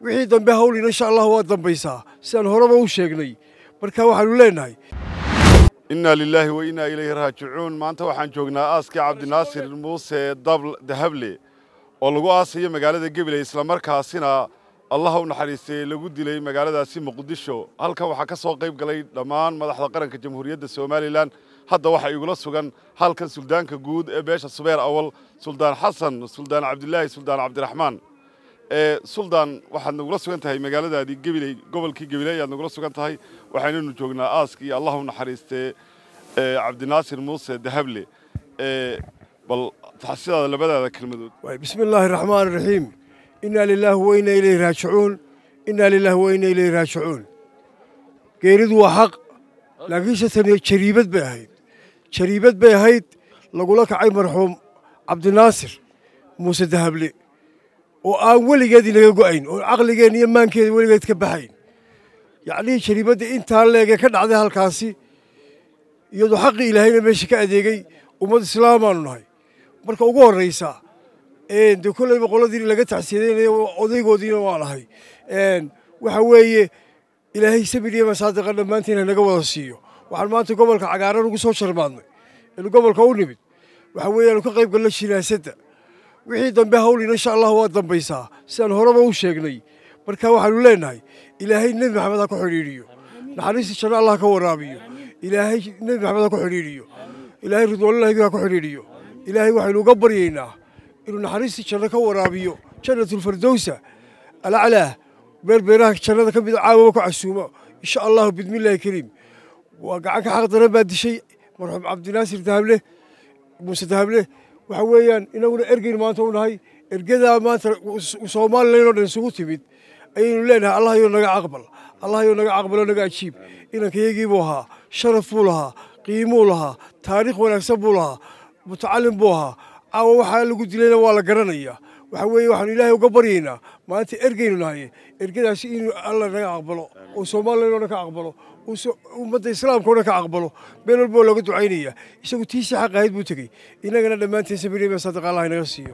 wixii dambe hawlina insha allahu waa dambaysaa sidaan horeba u sheegnay marka waxaanu leenahay innaa lilaahi wa innaa ilayhi raajicuun maanta waxaan joognaa aaskii cabdinaasir muuse dabl dahable oo lagu aasayo magaalada gabiley islamarkaasina allaha u naxariistay lagu dilay magaaladaasi muqdisho halkan waxaa ka soo qayb galay dhammaan madaxda qaranka jamhuuriyadda somalilan hadda waxaa igula sugan halkan suldaanka guud ee beesha subeer awal suldaan xasan suldaan cabdilaahi suldaan cabdiraxmaan suldaan waxaad nagula sugan tahay magaaladaadii gebiley gobolkii gebiley ayaad nagula sugan tahay waxaynanu joognaa aaskii allahu naxariistee cabdinaasir muuse dahable bal taxsidaada labadaada kelmadood bismi illaahi raxmaan raxiim innaa lilaahi wa ilayhi raajicuun innaa lilaahi wa ilayhi raajicuun geeridu waa xaq laakiinse tani jariibad bay ahayd jariibad bay ahayd lagula kacay marxuum cabdinaasir muuse dahable oo aan weligeed inaga go'ayn oo caqligeen iyo maankeeda weligeed ka baxayn yacnihii jariimadda intaa leegee ka dhacday halkaasi iyadoo xaqii ilaahayna meesha ka adeegay ummad islaamaanu nahay marka ugu horraysa dee kollayba qoladii laga taxsiidaynaya odaygoodiina waa lahay waxa weeye ilaahay sabiriya masaadiqa dhammaantiin hanaga wada siiyo waxaan maanta gobolka cagaaran ugu soo jarmaadnay inu gobolka u nimid waxa weeye aanu ka qayb galno jinaasadda wixii dambe hawlina insha allahu waa dambaysaa sidaan horeba u sheegnay marka waxaanu leenahay ilaahay nebi maxamed ha ku xidhiidhiyo naxariistii janno allah ka waraabiyo ilaahay nebi maxamed ha ku xidhiidhiyo ilaahay ridwaanulaahi ha ku xidhiidhiyo ilaahay waxaynu uga baryaynaa inuu naxariistii janna ka waraabiyo jannatulfardowsa alaclaa beer beeraha jannada ka mida ah caawaba ku casuumo insha allahu bidmillaahi kariim waa gacanka xaq daran baa dishay marxuum cabdinaasir dahable muuse dahable waxa weeyaan inaguna ergeyn maanta u nahay ergadaa maanta soomaalilan dhan isugu timid ayaynu leenahay allahyo naga aqbal allahyo naga aqbalo naga ajiib inankayagii buu ahaa sharaf buu lahaa qiimuu lahaa taariikh wanaagsan buu lahaa mutacallim buu ahaa caawa waxaa lagu dilayna waa la garanayaa waxa weeye waxaanu ilaahay uga baryaynaa maanta ergaynu nahaye ergadaas inuu alla naga aqbalo oo soomaalilan ka aqbalo ummadda islaamka ka aqbalo meel walba waa looga ducaynaya isagu tiisii xaq ahayd buu tegey inagana dhammaanteen sabiirbasadaqa allaha inaga siiyo